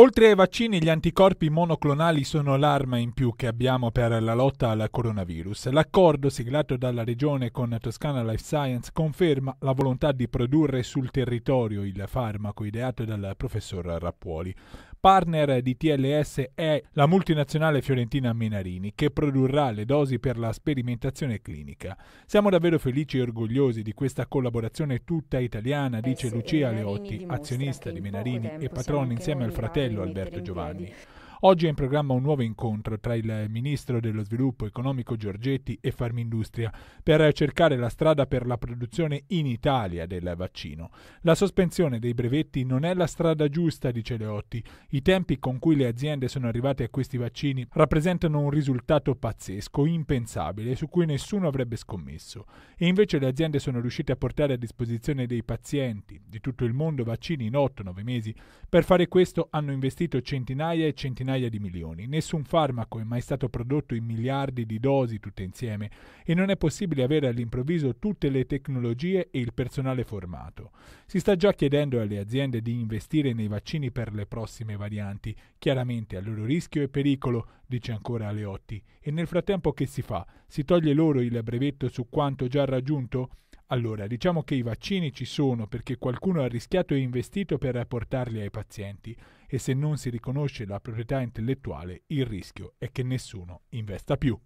Oltre ai vaccini, gli anticorpi monoclonali sono l'arma in più che abbiamo per la lotta al coronavirus. L'accordo siglato dalla Regione con Toscana Life Science conferma la volontà di produrre sul territorio il farmaco ideato dal professor Rappuoli partner di TLS è la multinazionale fiorentina Menarini, che produrrà le dosi per la sperimentazione clinica. Siamo davvero felici e orgogliosi di questa collaborazione tutta italiana, dice Lucia Leotti, azionista di Menarini e patrono insieme al fratello Alberto Giovanni. Oggi è in programma un nuovo incontro tra il ministro dello sviluppo economico Giorgetti e Farmindustria per cercare la strada per la produzione in Italia del vaccino. La sospensione dei brevetti non è la strada giusta, dice Leotti. I tempi con cui le aziende sono arrivate a questi vaccini rappresentano un risultato pazzesco, impensabile, su cui nessuno avrebbe scommesso. E invece le aziende sono riuscite a portare a disposizione dei pazienti di tutto il mondo vaccini in 8-9 mesi. Per fare questo hanno investito centinaia e centinaia centinaia di milioni. Nessun farmaco è mai stato prodotto in miliardi di dosi tutte insieme e non è possibile avere all'improvviso tutte le tecnologie e il personale formato. Si sta già chiedendo alle aziende di investire nei vaccini per le prossime varianti, chiaramente a loro rischio e pericolo, dice ancora Aleotti. E nel frattempo che si fa? Si toglie loro il brevetto su quanto già raggiunto? Allora, diciamo che i vaccini ci sono perché qualcuno ha rischiato e investito per apportarli ai pazienti e se non si riconosce la proprietà intellettuale il rischio è che nessuno investa più.